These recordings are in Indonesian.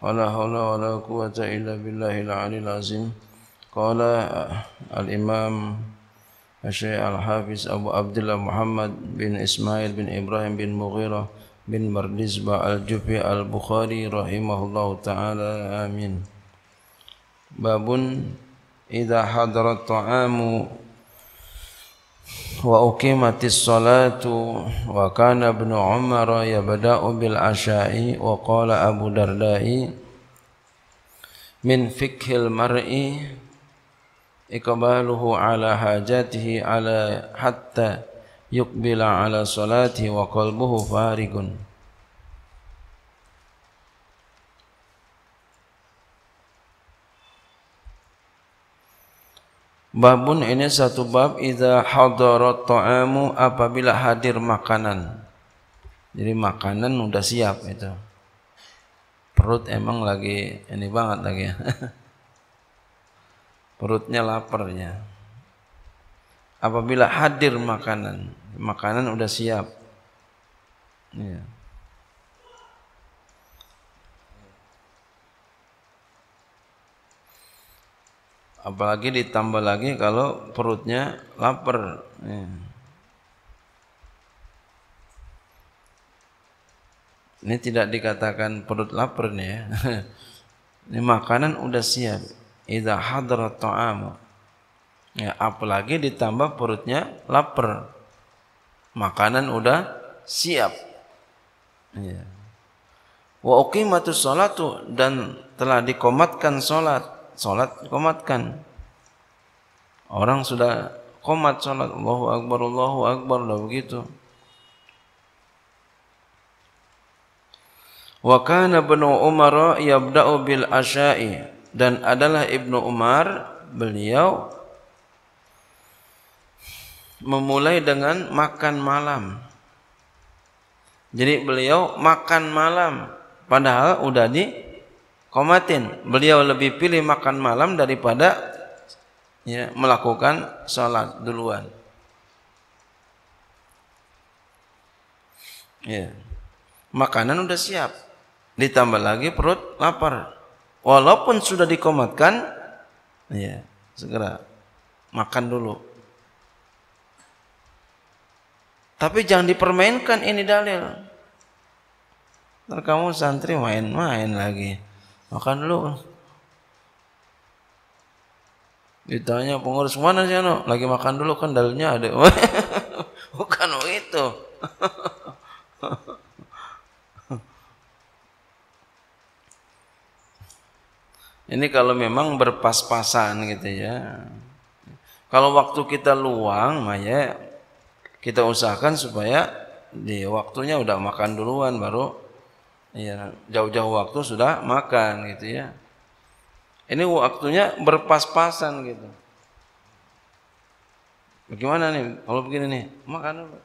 ولا حول ولا قوة إلا بالله العلي العظيم قال الإمام الشيخ الحافظ أبو عبد الله محمد بن إسماعيل بن إبراهيم بن مغيرة بن مردزبة الجفي البخاري رحمه الله تعالى آمين باب إذا حضر الطعام وأقيمت الصلاة وكان ابن عمر يبدأ بالعشاء وقال أبو درداء من فقه المرء إقباله على حاجاته على حتى يقبل على صلاته وقلبه فارغ Babun ini satu bab idza hadarat ta'amu apabila hadir makanan. Jadi makanan udah siap itu. Perut emang lagi ini banget lagi ya. Perutnya laparnya. Apabila hadir makanan, makanan udah siap. Ya. Yeah. Apalagi ditambah lagi kalau perutnya lapar. Ya. Ini tidak dikatakan perut lapar nih ya. Ini makanan udah siap. Idza hadrat ta'am Ya, apalagi ditambah perutnya lapar. Makanan udah siap. Ya. Wa uqimatus salatu dan telah dikomatkan salat Sholat komatkan. Orang sudah komat sholat, Allahu Akbar, Allahu Akbar, udah begitu. Wa kana Ibnu Umar yabda'u bil asya'i dan adalah Ibnu Umar beliau memulai dengan makan malam. Jadi beliau makan malam padahal udah di komatin beliau lebih pilih makan malam daripada ya, melakukan sholat duluan ya. makanan udah siap ditambah lagi perut lapar walaupun sudah dikomatkan ya segera makan dulu tapi jangan dipermainkan ini dalil Ntar kamu santri main-main lagi. Makan lu. Ditanya pengurus mana sih anu? Lagi makan dulu kan dalilnya ada. Bukan itu. Ini kalau memang berpas-pasan gitu ya. Kalau waktu kita luang, maya kita usahakan supaya di waktunya udah makan duluan baru Iya, jauh-jauh waktu sudah makan gitu ya. Ini waktunya berpas-pasan gitu. Bagaimana nih kalau begini nih? Makan apa?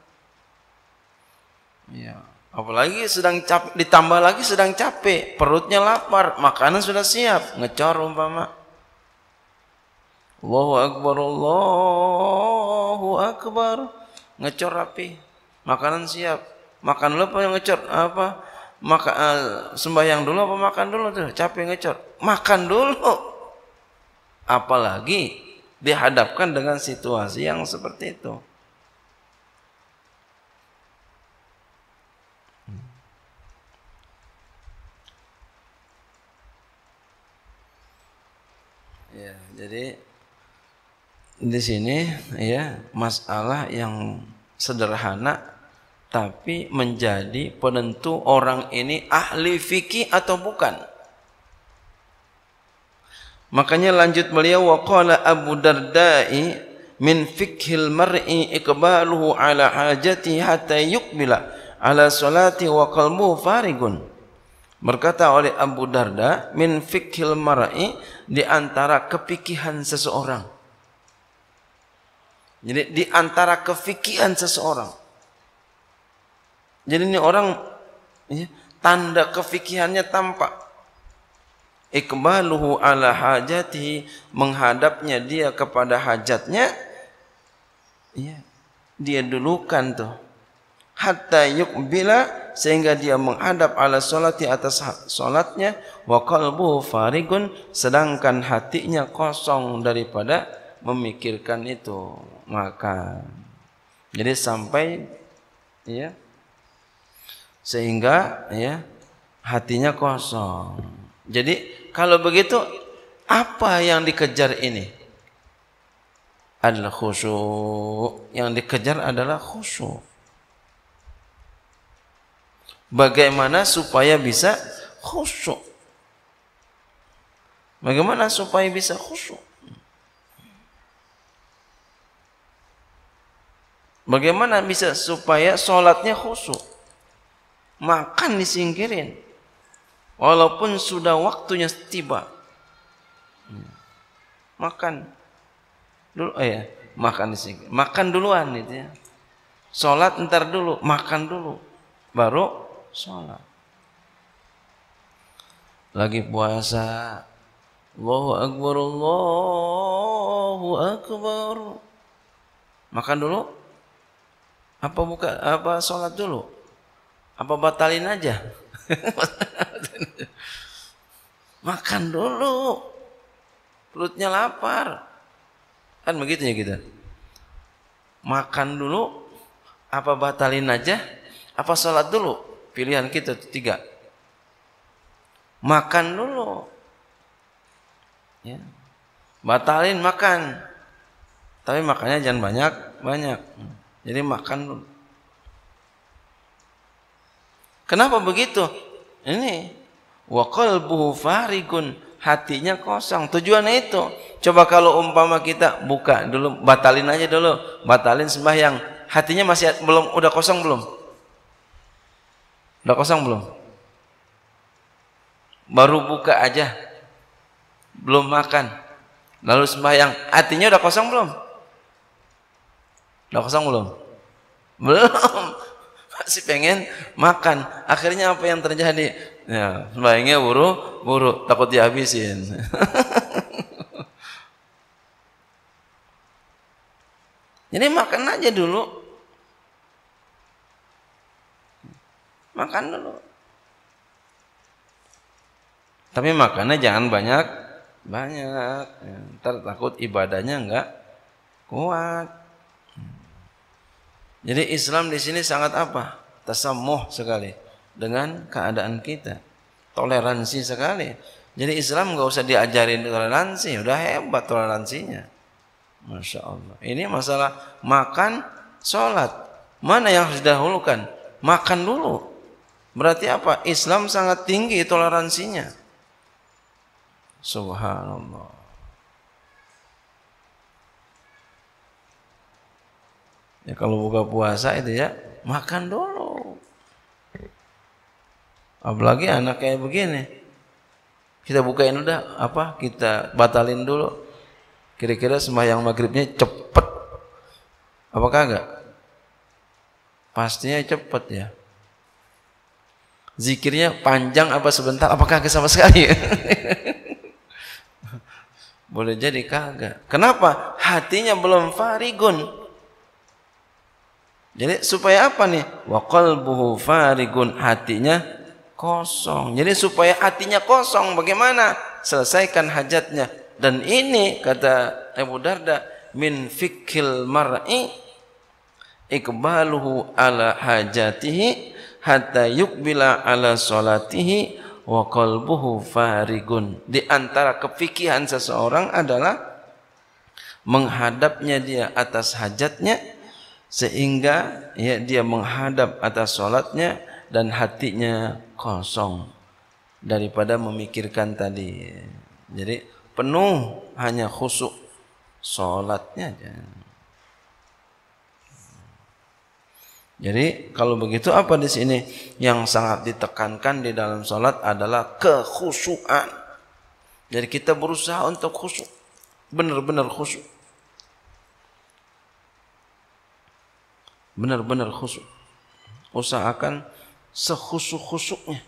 Iya, apalagi sedang capek ditambah lagi sedang capek, perutnya lapar, makanan sudah siap, ngecor umpama. Allahu akbar, Allahu akbar. Ngecor rapi. Makanan siap. Makan lu apa yang ngecor? Apa? maka uh, sembahyang dulu apa makan dulu tuh capek ngecor makan dulu apalagi dihadapkan dengan situasi yang seperti itu ya jadi di sini ya masalah yang sederhana tapi menjadi penentu orang ini ahli fikih atau bukan. Makanya lanjut beliau wa qala Abu Darda'i min fikhil mar'i iqbaluhu ala hajati hatta yukmila ala salati wa qalbu farigun. Berkata oleh Abu Darda min fikhil mar'i di antara kepikihan seseorang. Jadi di antara kefikihan seseorang jadi ini orang ya, tanda kefikihannya tampak. Iqbaluhu ala hajati menghadapnya dia kepada hajatnya. Ya, dia dulukan tuh. Hatta yukbila sehingga dia menghadap ala solati atas ha-, solatnya. Wa kalbu farigun sedangkan hatinya kosong daripada memikirkan itu. Maka jadi sampai ya, sehingga ya hatinya kosong. Jadi kalau begitu apa yang dikejar ini? Adalah khusyuk. Yang dikejar adalah khusyuk. Bagaimana supaya bisa khusyuk? Bagaimana supaya bisa khusyuk? Bagaimana bisa supaya sholatnya khusyuk? makan disingkirin walaupun sudah waktunya tiba makan dulu oh ya makan disingkir makan duluan itu ya sholat ntar dulu makan dulu baru sholat lagi puasa Allahu Akbar Allahu Akbar makan dulu apa buka apa sholat dulu apa batalin aja? Makan dulu. Perutnya lapar. Kan begitu ya kita. Makan dulu. Apa batalin aja? Apa sholat dulu? Pilihan kita tiga. Makan dulu. Ya. Batalin makan. Tapi makannya jangan banyak-banyak. Jadi makan dulu. Kenapa begitu? Ini wa qalbuhu farigun, hatinya kosong. Tujuannya itu. Coba kalau umpama kita buka dulu, batalin aja dulu, batalin sembahyang. Hatinya masih belum udah kosong belum? Udah kosong belum? Baru buka aja. Belum makan. Lalu sembahyang, hatinya udah kosong belum? Udah kosong belum? Belum masih pengen makan. Akhirnya apa yang terjadi? Ya, sembahyangnya buru, buru, takut dihabisin. Jadi makan aja dulu. Makan dulu. Tapi makannya jangan banyak, banyak. Ya, ntar takut ibadahnya enggak kuat. Jadi Islam di sini sangat apa? Tasamuh sekali dengan keadaan kita. Toleransi sekali. Jadi Islam nggak usah diajarin toleransi, udah hebat toleransinya. Masya Allah. Ini masalah makan, sholat. Mana yang harus didahulukan? Makan dulu. Berarti apa? Islam sangat tinggi toleransinya. Subhanallah. Ya kalau buka puasa itu ya makan dulu. Apalagi anak kayak begini. Kita bukain udah apa? Kita batalin dulu. Kira-kira sembahyang maghribnya cepet. apakah kagak? Pastinya cepet ya. Zikirnya panjang apa sebentar? apakah kagak sama sekali? Boleh jadi kagak. Kenapa? Hatinya belum farigun jadi supaya apa nih? Wa qalbuhu farigun hatinya kosong. Jadi supaya hatinya kosong bagaimana? Selesaikan hajatnya. Dan ini kata Abu Darda min fikil mar'i ikbaluhu ala hajatihi hatta yukbila ala salatihi wa qalbuhu farigun. Di antara kefikihan seseorang adalah menghadapnya dia atas hajatnya sehingga ya dia menghadap atas solatnya dan hatinya kosong daripada memikirkan tadi. Jadi penuh hanya khusuk solatnya Jadi kalau begitu apa di sini yang sangat ditekankan di dalam solat adalah kekhusuan. Jadi kita berusaha untuk khusuk benar-benar khusuk benar-benar khusuk. Usahakan sekhusuk-khusuknya.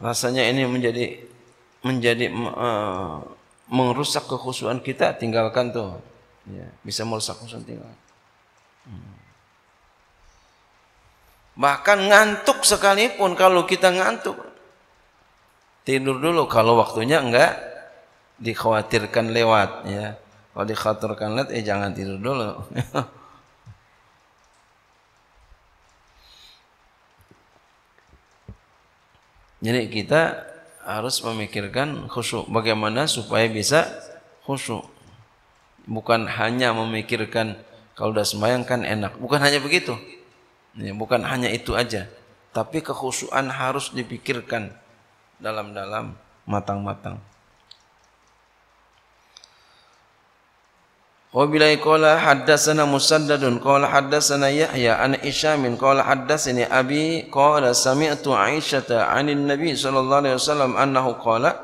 Rasanya ini menjadi menjadi uh, e, merusak kekhusuan kita tinggalkan tuh. Ya, bisa merusak kekhusuan tinggal. Hmm. Bahkan ngantuk sekalipun kalau kita ngantuk tidur dulu kalau waktunya enggak dikhawatirkan lewat ya kalau dikhaturkan let, eh jangan tidur dulu. Jadi kita harus memikirkan khusyuk. Bagaimana supaya bisa khusyuk. Bukan hanya memikirkan kalau udah sembahyang kan enak. Bukan hanya begitu. Ya, bukan hanya itu aja. Tapi kekhusuan harus dipikirkan dalam-dalam matang-matang. Wabilai kola qala Musaddadun kola haddatsana Yahya an Ishamin kola haddatsani Abi kola sami'atu Aisyata anin Nabi sallallahu alaihi wasallam annahu qala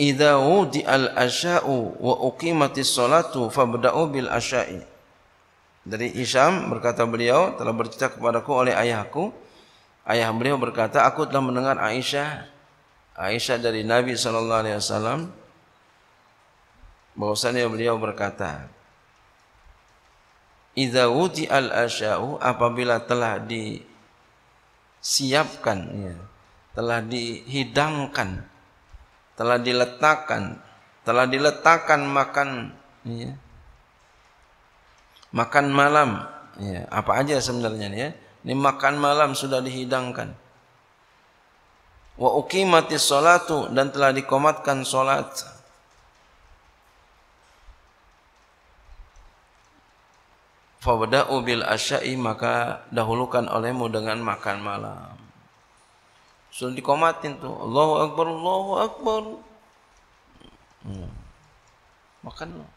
Idza wudi'al asya'u wa uqimati salatu fabda'u bil asya'i Dari Isham berkata beliau telah bercerita kepadaku oleh ayahku ayah beliau berkata aku telah mendengar Aisyah Aisyah dari Nabi Shallallahu Alaihi Wasallam bahwasanya beliau berkata, idahuti al asya'u apabila telah disiapkan, ya, telah dihidangkan, telah diletakkan, telah diletakkan makan, ya, makan malam, ya, apa aja sebenarnya ya, ini makan malam sudah dihidangkan." wa uqimati salatu dan telah dikomatkan salat fawada'u bil asya'i maka dahulukan olehmu dengan makan malam sudah dikomatin tuh Allahu akbar Allahu akbar hmm. makan loh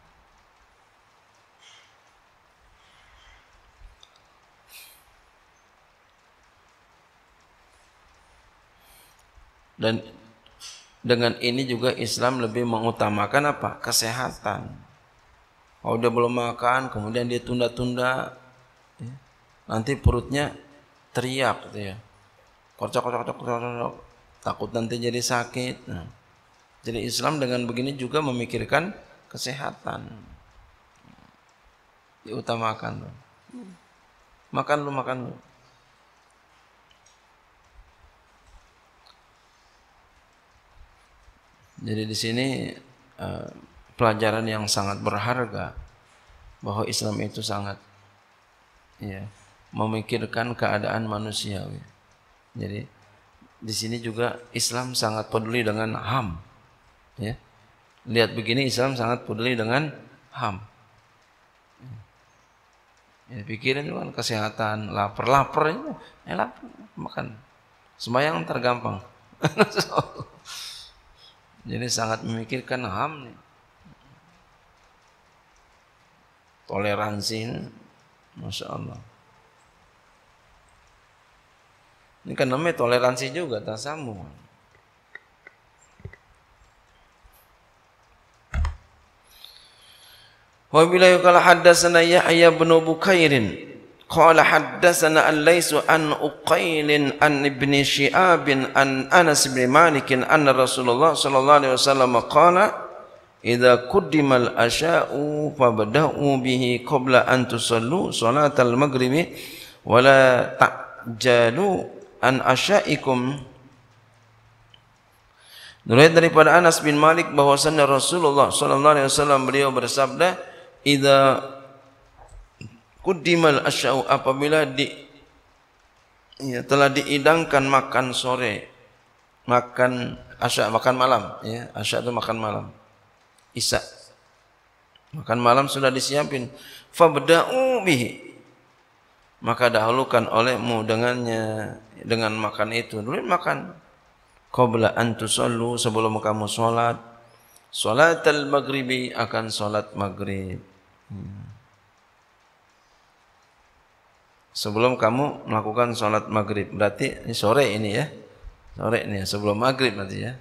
Dan dengan ini juga Islam lebih mengutamakan apa? Kesehatan. Kalau oh, dia belum makan, kemudian dia tunda-tunda, ya, nanti perutnya teriak gitu ya. Kocok, kocok, kocok, kocok, kocok. takut nanti jadi sakit. Nah. Jadi Islam dengan begini juga memikirkan kesehatan. Diutamakan. Hmm. Makan lu, makan lu. Jadi di sini eh, pelajaran yang sangat berharga bahwa Islam itu sangat ya memikirkan keadaan manusiawi. Jadi di sini juga Islam sangat peduli dengan HAM. Ya. Lihat begini Islam sangat peduli dengan HAM. Ya, pikirin kan kesehatan, lapar, lapar, ya, lapar, makan. Semayang tergampang. Jadi sangat memikirkan HAM toleransi Masya Allah ini kan namanya toleransi juga tak tasamu Wabillahi qala haddasana Yahya bin Bukairin قال حدثنا الليث عن أقيل عن ابن شهاب عن أنس بن مالك أن رسول الله صلى الله عليه وسلم قال إذا قدم الأشاء فبدأوا به قبل أن تصلوا صلاة المغرب ولا تعجلوا عن عشائكم Diriwayat daripada Anas bin Malik bahwasannya Rasulullah sallallahu alaihi wasallam beliau bersabda, "Idza kudimal asyau apabila di ya, telah diidangkan makan sore makan asya makan malam ya asya itu makan malam isya makan malam sudah disiapin fabda'u bihi maka dahulukan olehmu dengannya dengan makan itu dulu makan qabla an tusallu sebelum kamu salat salatal maghribi akan salat maghrib hmm. sebelum kamu melakukan sholat maghrib. Berarti ini sore ini ya. Sore ini ya, sebelum maghrib nanti ya.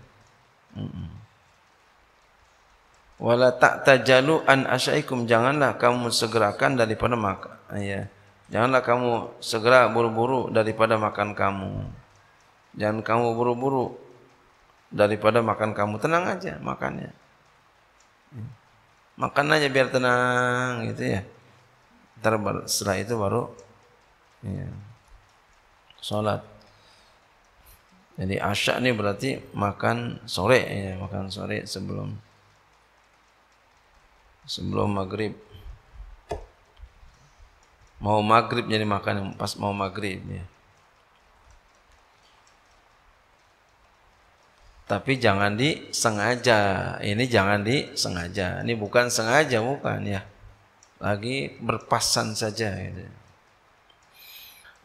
Wala tak tajalu an asyaikum. Janganlah kamu segerakan daripada makan. Ya. Janganlah kamu segera buru-buru daripada makan kamu. Jangan kamu buru-buru daripada makan kamu. Tenang aja makannya. Makan aja biar tenang gitu ya. Ntar setelah itu baru Ya. Salat. Jadi asyak ini berarti makan sore ya, makan sore sebelum sebelum maghrib. Mau maghrib jadi makan pas mau maghrib ya. Tapi jangan disengaja. Ini jangan disengaja. Ini bukan sengaja bukan ya. Lagi berpasan saja gitu.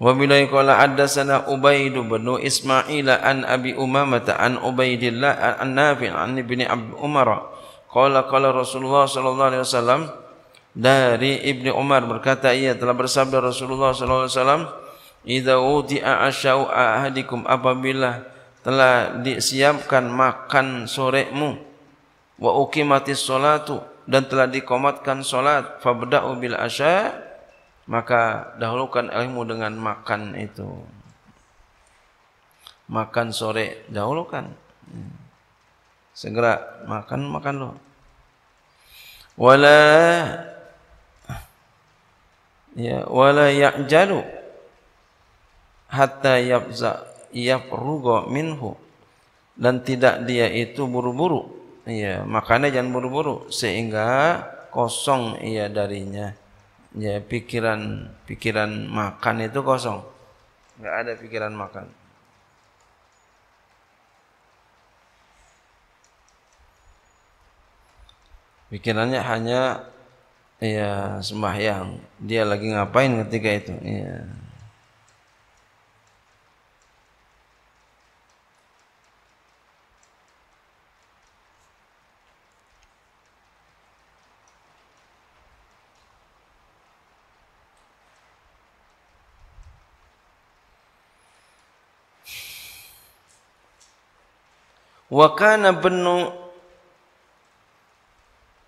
Wa bilai qala addasana Ubaid bin Ismail an Abi Umamah an Ubaidillah an Nafi' an Ibni Umar qala qala Rasulullah sallallahu alaihi wasallam dari ibni Umar berkata ia telah bersabda Rasulullah sallallahu alaihi wasallam idza uti'a asyau ahadikum apabila telah disiapkan makan soremu wa uqimatis salatu dan telah dikomatkan salat fabda'u bil asya maka dahulukan ilmu dengan makan itu. Makan sore dahulukan. Segera makan makan lo. Wala ya wala ya'jalu hatta yabza yafrugo minhu dan tidak dia itu buru-buru. Iya, -buru. makannya jangan buru-buru sehingga kosong ia darinya ya pikiran pikiran makan itu kosong nggak ada pikiran makan pikirannya hanya ya sembahyang dia lagi ngapain ketika itu ya wa kana bannu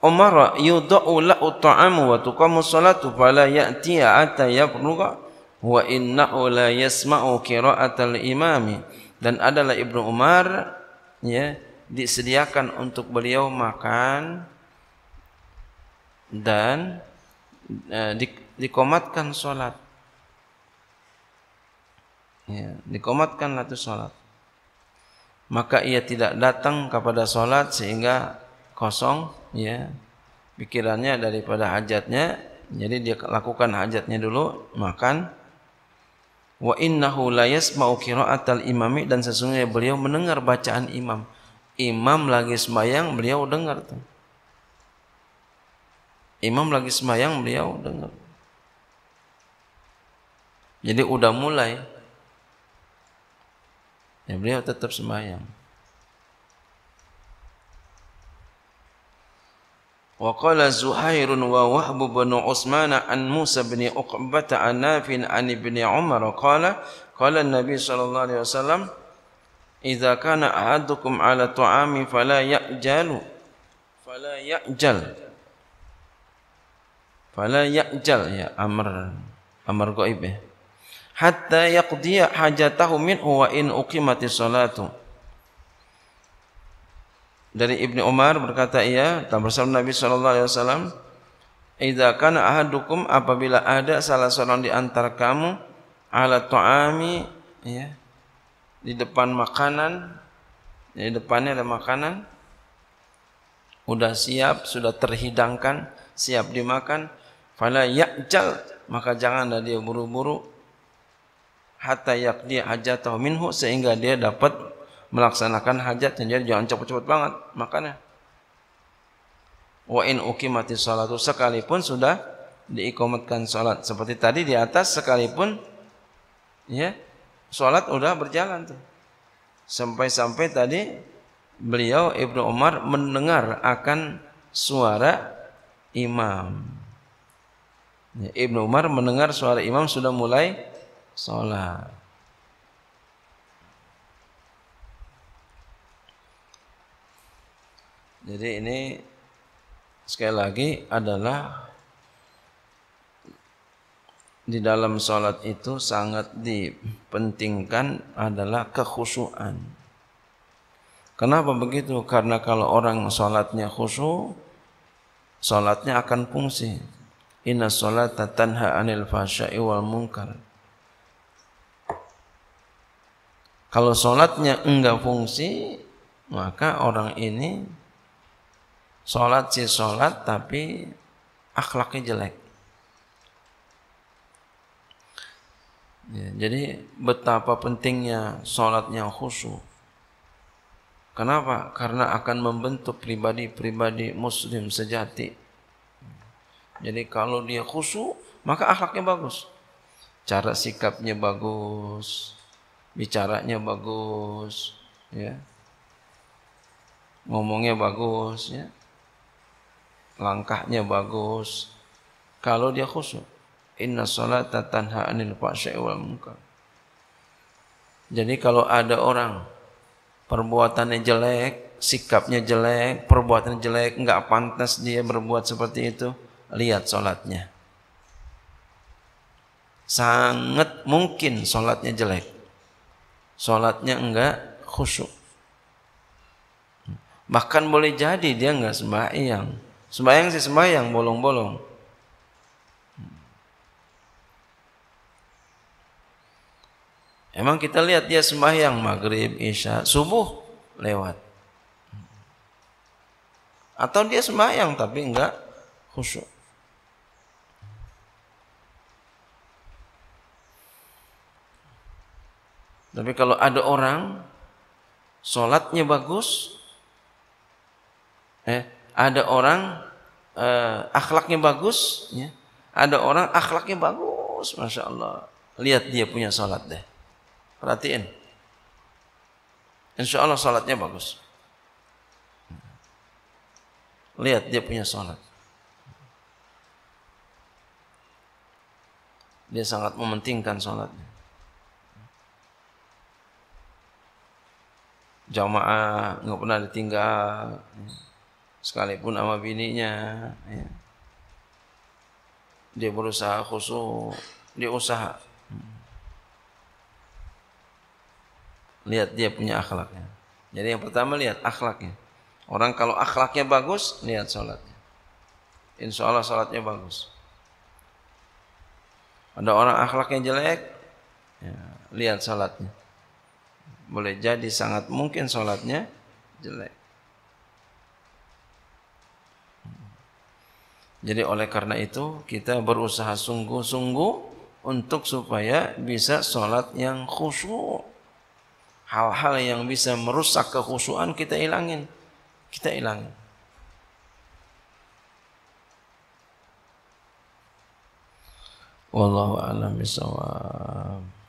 Umar yudau la'u ta'amu wa tuqamu salatu fala ya'ti hatta yabluga wa inna la yasma'u qira'atal imami dan adalah Ibnu Umar ya disediakan untuk beliau makan dan e, di, dikomatkan salat ya dikomatkan latu salat maka ia tidak datang kepada solat sehingga kosong ya pikirannya daripada hajatnya jadi dia lakukan hajatnya dulu makan wa innahu la yasma'u qira'atal imami dan sesungguhnya beliau mendengar bacaan imam imam lagi sembahyang beliau dengar tuh imam lagi sembahyang beliau dengar jadi udah mulai Ya, beliau tetap sembahyang. Wa qala Zuhairun wa Wahb bin Utsman an Musa bin Uqbah an Nafin an Ibn Umar qala qala Nabi sallallahu alaihi wasallam idza kana ahadukum ala tu'ami fala ya'jalu fala ya'jal fala ya'jal ya amr amr gaib ya hatta yaqdiya hajatahu minhu wa in uqimati salatu dari Ibnu Umar berkata ia dan bersama Nabi sallallahu alaihi wasallam idza kana ahadukum apabila ada salah seorang di antara kamu ala tuami ya di depan makanan ya, di depannya ada makanan sudah siap sudah terhidangkan siap dimakan fala ya'jal maka janganlah dia buru-buru hatta yakdi hajatahu minhu sehingga dia dapat melaksanakan dan Jadi jangan cepat-cepat banget makanya. Wa in uqimati salatu sekalipun sudah diikomatkan salat seperti tadi di atas sekalipun ya salat udah berjalan tuh. Sampai-sampai tadi beliau Ibnu Umar mendengar akan suara imam. Ya, Ibnu Umar mendengar suara imam sudah mulai sholat. Jadi ini sekali lagi adalah di dalam sholat itu sangat dipentingkan adalah kekhusuan Kenapa begitu? Karena kalau orang sholatnya khusu, sholatnya akan fungsi. Inna sholata tanha anil fashai wal munkar. Kalau sholatnya enggak fungsi, maka orang ini sholat si sholat tapi akhlaknya jelek. Ya, jadi betapa pentingnya sholatnya yang khusyuk. Kenapa? Karena akan membentuk pribadi-pribadi muslim sejati. Jadi kalau dia khusyuk, maka akhlaknya bagus. Cara sikapnya bagus, bicaranya bagus, ya. Ngomongnya bagus, ya. Langkahnya bagus. Kalau dia khusyuk, inna salata tanha 'anil wal munkar. Jadi kalau ada orang perbuatannya jelek, sikapnya jelek, perbuatannya jelek, enggak pantas dia berbuat seperti itu, lihat solatnya. Sangat mungkin solatnya jelek sholatnya enggak khusyuk. Bahkan boleh jadi dia enggak sembahyang. Sembahyang sih sembahyang, bolong-bolong. Emang kita lihat dia sembahyang maghrib, isya, subuh lewat. Atau dia sembahyang tapi enggak khusyuk. Tapi kalau ada orang sholatnya bagus, eh, ada orang eh, akhlaknya bagus, ya. ada orang akhlaknya bagus, masya Allah. Lihat dia punya sholat deh, perhatiin. Insya Allah sholatnya bagus. Lihat dia punya sholat. Dia sangat mementingkan sholatnya. jamaah nggak pernah ditinggal sekalipun sama bininya ya. dia berusaha khusus dia usaha lihat dia punya akhlaknya jadi yang pertama lihat akhlaknya orang kalau akhlaknya bagus lihat sholatnya insya Allah sholatnya bagus ada orang akhlaknya jelek ya, lihat sholatnya boleh jadi sangat mungkin sholatnya jelek. Jadi oleh karena itu kita berusaha sungguh-sungguh untuk supaya bisa sholat yang khusyuk. Hal-hal yang bisa merusak kekhusyuan kita hilangin. Kita hilangin. Wallahu a'lam bishawab.